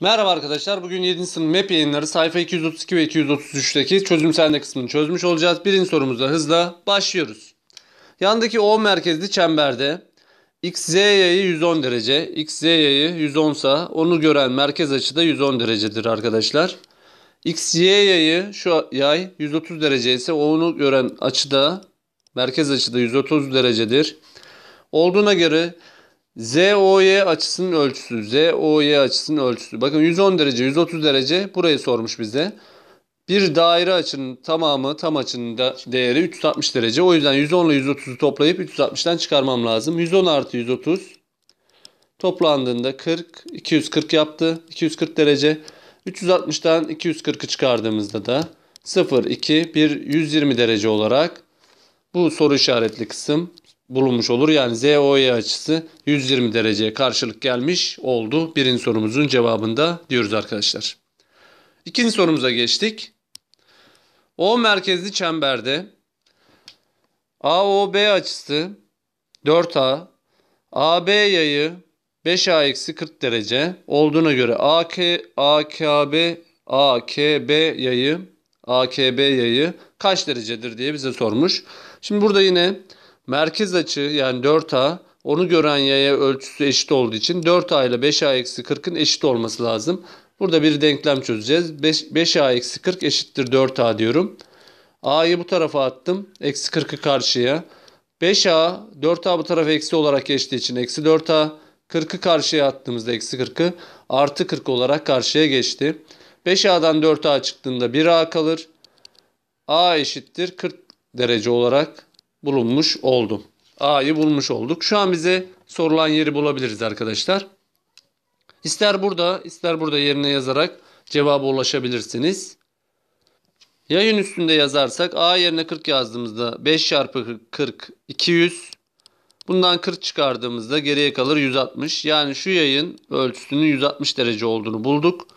Merhaba arkadaşlar. Bugün 7. sınıf Map yayınları sayfa 232 ve 233'teki çözümselme kısmını çözmüş olacağız. Birinci sorumuzda hızla başlıyoruz. Yandaki O merkezli çemberde XZ yayı 110 derece, XZ yayı 110 sa onu gören merkez açı da 110 derecedir arkadaşlar. XY yayı şu yay 130 derece ise onu gören açı da merkez açı da 130 derecedir. Olduğuna göre ZOY açısının ölçüsü. ZOY açısının ölçüsü. Bakın 110 derece, 130 derece burayı sormuş bize. Bir daire açının tamamı, tam açının da değeri 360 derece. O yüzden 110 ile 130'u toplayıp 360'tan çıkarmam lazım. 110 artı 130 toplandığında 40, 240 yaptı. 240 derece. 360'tan 240'ı çıkardığımızda da 0, 2, 1, 120 derece olarak bu soru işaretli kısım bulunmuş olur. Yani ZOE açısı 120 dereceye karşılık gelmiş oldu. Birinci sorumuzun cevabında diyoruz arkadaşlar. İkinci sorumuza geçtik. O merkezli çemberde AOB açısı 4A, AB yayı 5A-40 derece olduğuna göre AK, AKB, AKB yayı AKB yayı kaç derecedir diye bize sormuş. Şimdi burada yine Merkez açı yani 4A onu gören yaya ölçüsü eşit olduğu için 4A ile 5A eksi 40'ın eşit olması lazım. Burada bir denklem çözeceğiz. 5, 5A eksi 40 eşittir 4A diyorum. A'yı bu tarafa attım. Eksi 40'ı karşıya. 5A 4A bu tarafa eksi olarak geçtiği için eksi 4A 40'ı karşıya attığımızda eksi 40'ı artı 40 olarak karşıya geçti. 5A'dan 4A çıktığında 1A kalır. A eşittir 40 derece olarak bulunmuş oldu. A'yı bulmuş olduk. Şu an bize sorulan yeri bulabiliriz arkadaşlar. İster burada, ister burada yerine yazarak cevaba ulaşabilirsiniz. Yayın üstünde yazarsak A yerine 40 yazdığımızda 5 çarpı 40 200. Bundan 40 çıkardığımızda geriye kalır 160. Yani şu yayın ölçüsünün 160 derece olduğunu bulduk.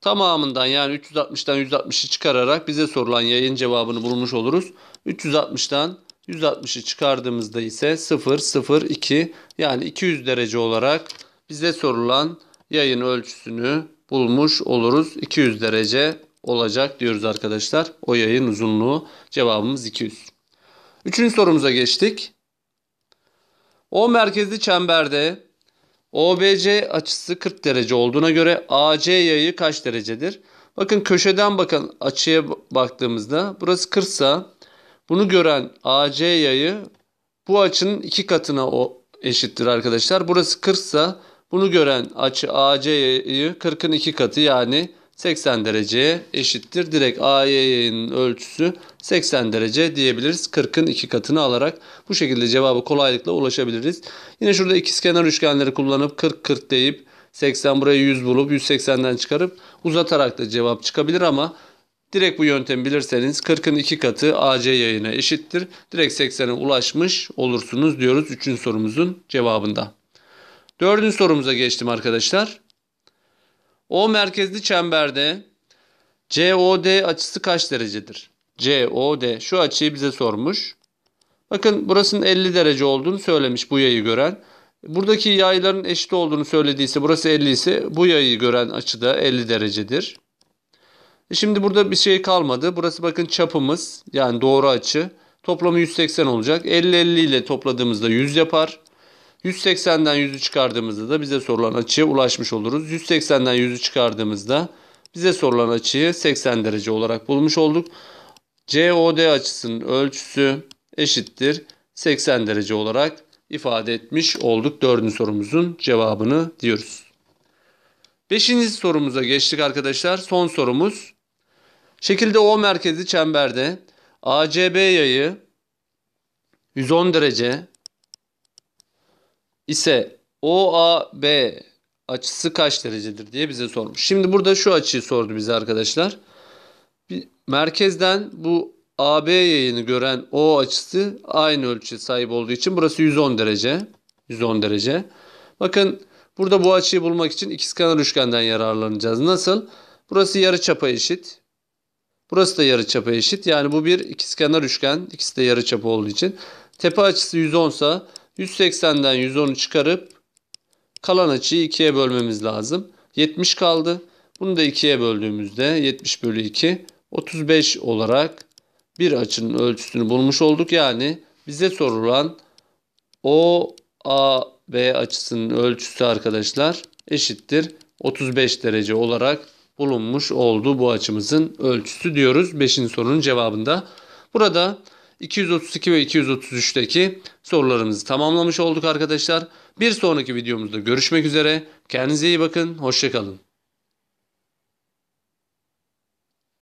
Tamamından yani 360'dan 160'ı çıkararak bize sorulan yayın cevabını bulmuş oluruz. 360'dan 160'ı çıkardığımızda ise 0, 0, 2 yani 200 derece olarak bize sorulan yayın ölçüsünü bulmuş oluruz. 200 derece olacak diyoruz arkadaşlar. O yayın uzunluğu cevabımız 200. Üçüncü sorumuza geçtik. O merkezli çemberde OBC açısı 40 derece olduğuna göre AC yayı kaç derecedir? Bakın köşeden bakan açıya baktığımızda burası 40 sa bunu gören AC yayı bu açının iki katına o eşittir arkadaşlar. Burası 40 ise bunu gören açı AC yayı 40'ın iki katı yani 80 dereceye eşittir. Direkt AY yayının ölçüsü 80 derece diyebiliriz. 40'ın iki katını alarak bu şekilde cevabı kolaylıkla ulaşabiliriz. Yine şurada ikizkenar üçgenleri kullanıp 40 40 deyip 80 buraya 100 bulup 180'den çıkarıp uzatarak da cevap çıkabilir ama Direkt bu yöntemi bilirseniz 40'ın 2 katı AC yayına eşittir. Direkt 80'e ulaşmış olursunuz diyoruz 3. sorumuzun cevabında. 4. sorumuza geçtim arkadaşlar. O merkezli çemberde COD açısı kaç derecedir? COD şu açıyı bize sormuş. Bakın burasının 50 derece olduğunu söylemiş bu yayı gören. Buradaki yayların eşit olduğunu söylediyse burası 50 ise bu yayı gören açı da 50 derecedir. E şimdi burada bir şey kalmadı. Burası bakın çapımız yani doğru açı. Toplamı 180 olacak. 50-50 ile topladığımızda 100 yapar. 180'den 100'ü çıkardığımızda da bize sorulan açıya ulaşmış oluruz. 180'den 100'ü çıkardığımızda bize sorulan açıyı 80 derece olarak bulmuş olduk. COD açısının ölçüsü eşittir 80 derece olarak ifade etmiş olduk. Dördüncü sorumuzun cevabını diyoruz. Beşinci sorumuza geçtik arkadaşlar. Son sorumuz Şekilde O merkezli çemberde ACB yayı 110 derece ise OAB açısı kaç derecedir diye bize sormuş. Şimdi burada şu açıyı sordu bize arkadaşlar. Merkezden bu AB yayını gören O açısı aynı ölçüye sahip olduğu için burası 110 derece. 110 derece. Bakın burada bu açıyı bulmak için ikizkenar üçgenden yararlanacağız. Nasıl? Burası yarı çapa eşit. Burası da yarıçapa eşit. Yani bu bir ikizkenar üçgen. İkisi de yarıçap olduğu için. Tepe açısı 110 sa 180'den 110'u çıkarıp kalan açıyı 2'ye bölmemiz lazım. 70 kaldı. Bunu da 2'ye böldüğümüzde 70 bölü 2 35 olarak bir açının ölçüsünü bulmuş olduk. Yani bize sorulan o A B açısının ölçüsü arkadaşlar eşittir 35 derece olarak bulunmuş oldu bu açımızın ölçüsü diyoruz 5. sorunun cevabında. Burada 232 ve 233'teki sorularımızı tamamlamış olduk arkadaşlar. Bir sonraki videomuzda görüşmek üzere. Kendinize iyi bakın. Hoşçakalın.